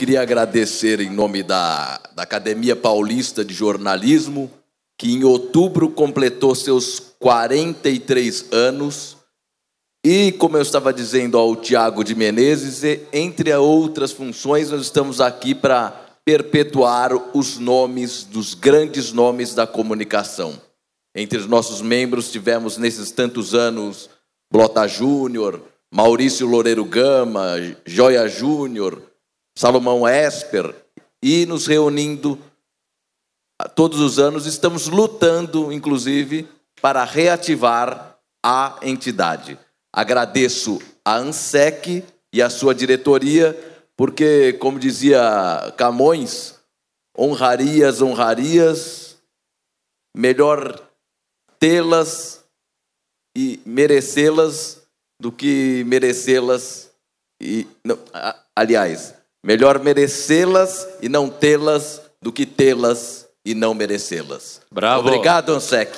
queria agradecer em nome da, da Academia Paulista de Jornalismo, que em outubro completou seus 43 anos. E, como eu estava dizendo ao Tiago de Menezes, entre outras funções, nós estamos aqui para perpetuar os nomes dos grandes nomes da comunicação. Entre os nossos membros tivemos nesses tantos anos Blota Júnior, Maurício Loureiro Gama, Joia Júnior, Salomão Esper, é e nos reunindo todos os anos, estamos lutando, inclusive, para reativar a entidade. Agradeço a ANSEC e a sua diretoria, porque, como dizia Camões, honrarias, honrarias, melhor tê-las e merecê-las do que merecê-las e. Não, aliás, Melhor merecê-las e não tê-las do que tê-las e não merecê-las. Bravo. Obrigado, Ansec.